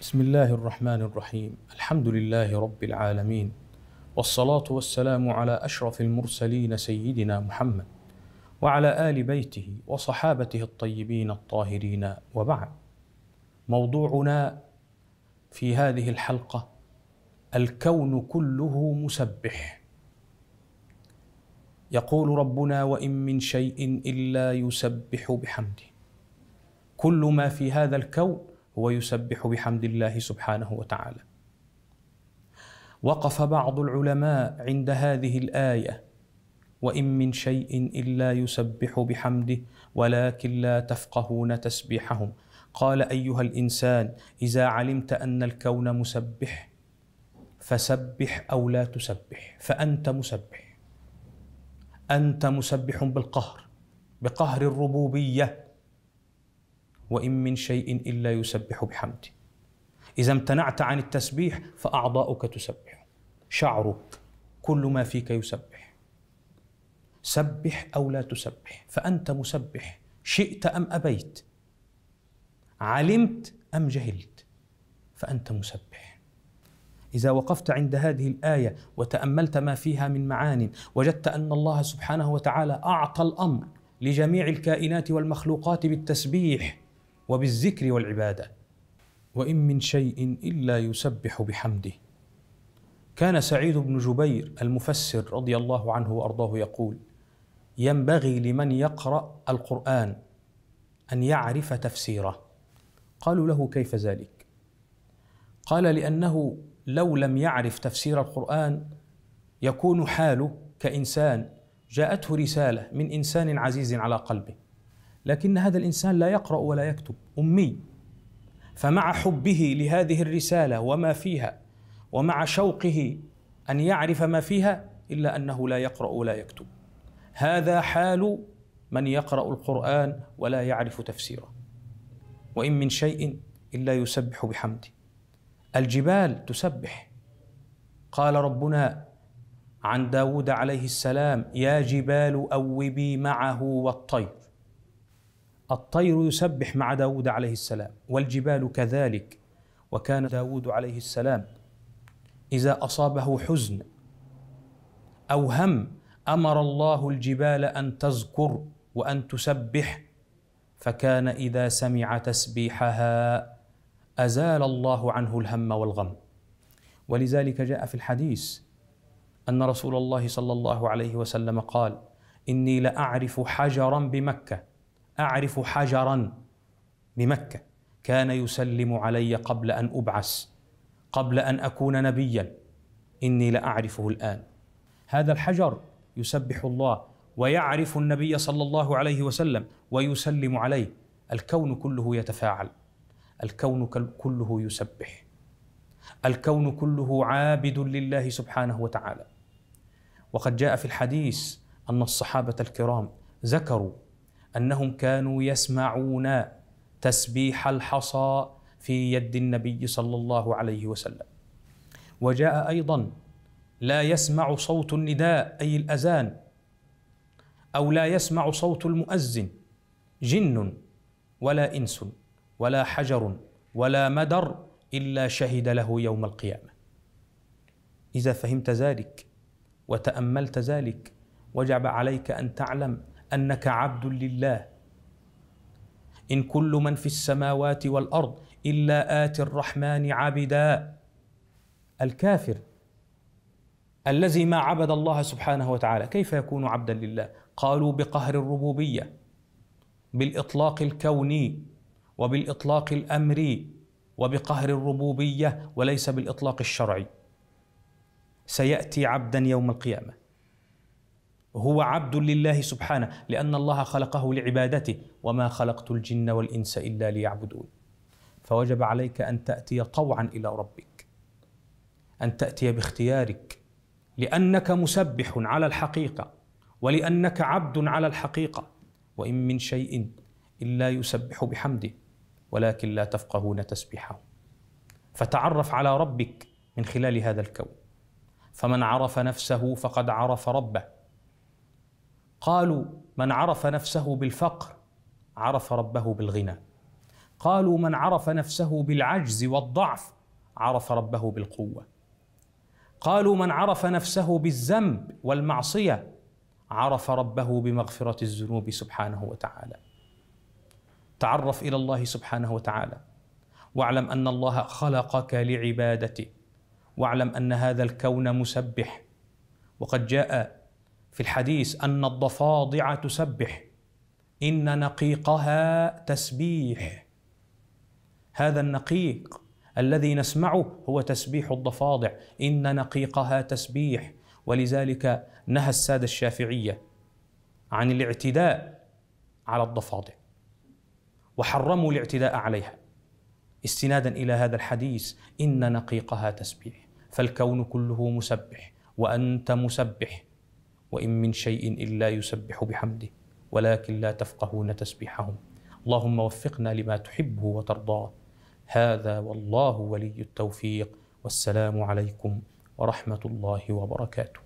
بسم الله الرحمن الرحيم الحمد لله رب العالمين والصلاه والسلام على اشرف المرسلين سيدنا محمد وعلى ال بيته وصحابته الطيبين الطاهرين وبعد موضوعنا في هذه الحلقه الكون كله مسبح يقول ربنا وان من شيء الا يسبح بحمده كل ما في هذا الكون هو يسبح بحمد الله سبحانه وتعالى وقف بعض العلماء عند هذه الايه وان من شيء الا يسبح بحمده ولكن لا تفقهون تسبيحهم قال ايها الانسان اذا علمت ان الكون مسبح فسبح او لا تسبح فانت مسبح انت مسبح بالقهر بقهر الربوبيه وإن من شيء إلا يسبح بحمده إذا امتنعت عن التسبيح فأعضاؤك تسبح شعرك كل ما فيك يسبح سبح أو لا تسبح فأنت مسبح شئت أم أبيت علمت أم جهلت فأنت مسبح إذا وقفت عند هذه الآية وتأملت ما فيها من معان وجدت أن الله سبحانه وتعالى أعطى الأمر لجميع الكائنات والمخلوقات بالتسبيح وبالذكر والعباده وان من شيء الا يسبح بحمده كان سعيد بن جبير المفسر رضي الله عنه وارضاه يقول ينبغي لمن يقرا القران ان يعرف تفسيره قالوا له كيف ذلك قال لانه لو لم يعرف تفسير القران يكون حاله كانسان جاءته رساله من انسان عزيز على قلبه لكن هذا الانسان لا يقرا ولا يكتب امي فمع حبه لهذه الرساله وما فيها ومع شوقه ان يعرف ما فيها الا انه لا يقرا ولا يكتب هذا حال من يقرا القران ولا يعرف تفسيره وان من شيء الا يسبح بحمده الجبال تسبح قال ربنا عن داود عليه السلام يا جبال اوبي معه والطير الطير يسبح مع داود عليه السلام والجبال كذلك وكان داود عليه السلام إذا أصابه حزن أو هم أمر الله الجبال أن تذكر وأن تسبح فكان إذا سمع تسبيحها أزال الله عنه الهم والغم ولذلك جاء في الحديث أن رسول الله صلى الله عليه وسلم قال إني لأعرف حجرا بمكة اعرف حجرا بمكه كان يسلم علي قبل ان ابعث قبل ان اكون نبيا اني لاعرفه الان هذا الحجر يسبح الله ويعرف النبي صلى الله عليه وسلم ويسلم عليه الكون كله يتفاعل الكون كله يسبح الكون كله عابد لله سبحانه وتعالى وقد جاء في الحديث ان الصحابه الكرام ذكروا انهم كانوا يسمعون تسبيح الحصى في يد النبي صلى الله عليه وسلم وجاء ايضا لا يسمع صوت النداء اي الاذان او لا يسمع صوت المؤذن جن ولا انس ولا حجر ولا مدر الا شهد له يوم القيامه اذا فهمت ذلك وتاملت ذلك وجب عليك ان تعلم انك عبد لله ان كل من في السماوات والارض الا اتي الرحمن عبدا الكافر الذي ما عبد الله سبحانه وتعالى كيف يكون عبدا لله قالوا بقهر الربوبيه بالاطلاق الكوني وبالاطلاق الامري وبقهر الربوبيه وليس بالاطلاق الشرعي سياتي عبدا يوم القيامه هو عبد لله سبحانه لأن الله خلقه لعبادته وما خلقت الجن والإنس إلا ليعبدون فوجب عليك أن تأتي طوعا إلى ربك أن تأتي باختيارك لأنك مسبح على الحقيقة ولأنك عبد على الحقيقة وإن من شيء إلا يسبح بحمده ولكن لا تفقهون تسبيحه فتعرف على ربك من خلال هذا الكون فمن عرف نفسه فقد عرف ربه قالوا من عرف نفسه بالفقر عرف ربه بالغنى قالوا من عرف نفسه بالعجز والضعف عرف ربه بالقوه قالوا من عرف نفسه بالذنب والمعصيه عرف ربه بمغفره الذنوب سبحانه وتعالى تعرف الى الله سبحانه وتعالى واعلم ان الله خلقك لعبادته واعلم ان هذا الكون مسبح وقد جاء في الحديث أن الضفادع تسبح إن نقيقها تسبيح هذا النقيق الذي نسمعه هو تسبيح الضفادع إن نقيقها تسبيح ولذلك نهى السادة الشافعية عن الاعتداء على الضفادع وحرموا الاعتداء عليها استنادا إلى هذا الحديث إن نقيقها تسبيح فالكون كله مسبح وأنت مسبح وإن من شيء إلا يسبح بحمده ولكن لا تفقهون تسبيحهم اللهم وفقنا لما تحبه وترضاه هذا والله ولي التوفيق والسلام عليكم ورحمة الله وبركاته